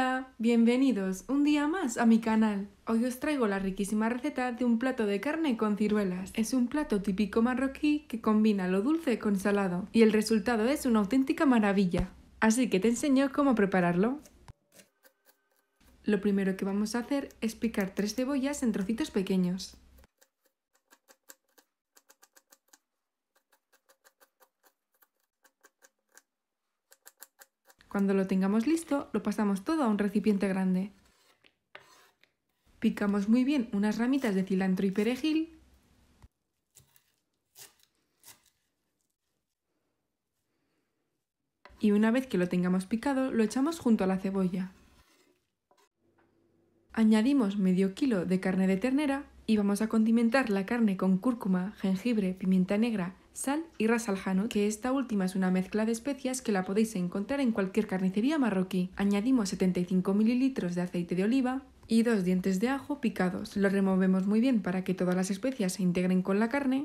Hola, bienvenidos un día más a mi canal. Hoy os traigo la riquísima receta de un plato de carne con ciruelas. Es un plato típico marroquí que combina lo dulce con salado y el resultado es una auténtica maravilla. Así que te enseño cómo prepararlo. Lo primero que vamos a hacer es picar tres cebollas en trocitos pequeños. Cuando lo tengamos listo, lo pasamos todo a un recipiente grande. Picamos muy bien unas ramitas de cilantro y perejil y una vez que lo tengamos picado lo echamos junto a la cebolla. Añadimos medio kilo de carne de ternera y vamos a condimentar la carne con cúrcuma, jengibre, pimienta negra, sal y ras que esta última es una mezcla de especias que la podéis encontrar en cualquier carnicería marroquí. Añadimos 75 ml de aceite de oliva y dos dientes de ajo picados. Lo removemos muy bien para que todas las especias se integren con la carne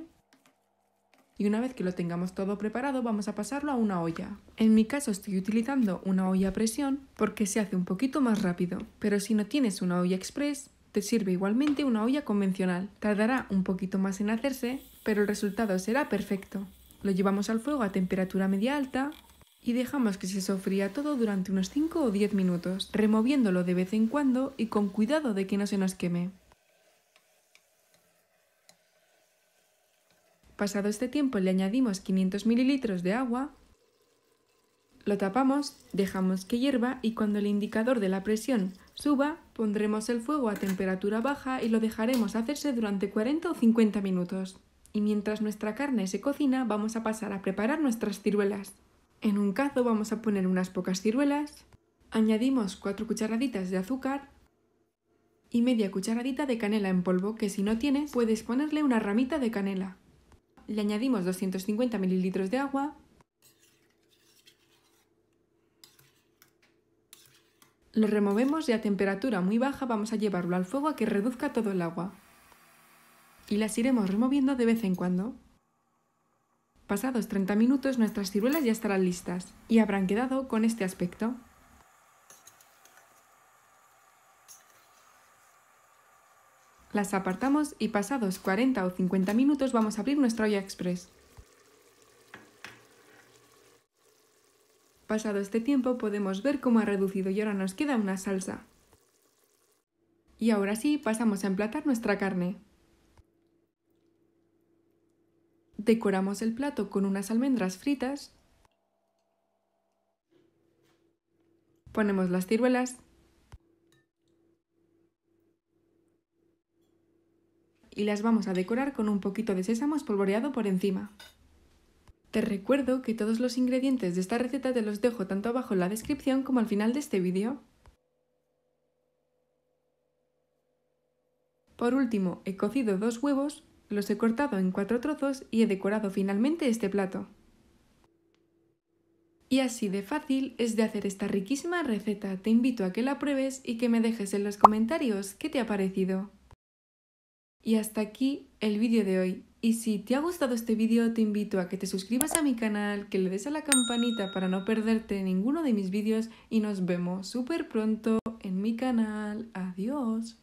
y una vez que lo tengamos todo preparado vamos a pasarlo a una olla. En mi caso estoy utilizando una olla a presión porque se hace un poquito más rápido, pero si no tienes una olla express te sirve igualmente una olla convencional. Tardará un poquito más en hacerse, pero el resultado será perfecto. Lo llevamos al fuego a temperatura media alta y dejamos que se sofría todo durante unos 5 o 10 minutos, removiéndolo de vez en cuando y con cuidado de que no se nos queme. Pasado este tiempo le añadimos 500 ml de agua lo tapamos, dejamos que hierva y cuando el indicador de la presión suba, pondremos el fuego a temperatura baja y lo dejaremos hacerse durante 40 o 50 minutos. Y mientras nuestra carne se cocina, vamos a pasar a preparar nuestras ciruelas. En un cazo vamos a poner unas pocas ciruelas, añadimos 4 cucharaditas de azúcar y media cucharadita de canela en polvo, que si no tienes, puedes ponerle una ramita de canela. Le añadimos 250 ml de agua Lo removemos y a temperatura muy baja vamos a llevarlo al fuego a que reduzca todo el agua. Y las iremos removiendo de vez en cuando. Pasados 30 minutos nuestras ciruelas ya estarán listas y habrán quedado con este aspecto. Las apartamos y pasados 40 o 50 minutos vamos a abrir nuestra olla express. Pasado este tiempo podemos ver cómo ha reducido y ahora nos queda una salsa. Y ahora sí, pasamos a emplatar nuestra carne. Decoramos el plato con unas almendras fritas. Ponemos las ciruelas. Y las vamos a decorar con un poquito de sésamo espolvoreado por encima. Te recuerdo que todos los ingredientes de esta receta te los dejo tanto abajo en la descripción como al final de este vídeo. Por último, he cocido dos huevos, los he cortado en cuatro trozos y he decorado finalmente este plato. Y así de fácil es de hacer esta riquísima receta. Te invito a que la pruebes y que me dejes en los comentarios qué te ha parecido. Y hasta aquí el vídeo de hoy. Y si te ha gustado este vídeo, te invito a que te suscribas a mi canal, que le des a la campanita para no perderte ninguno de mis vídeos y nos vemos súper pronto en mi canal. Adiós.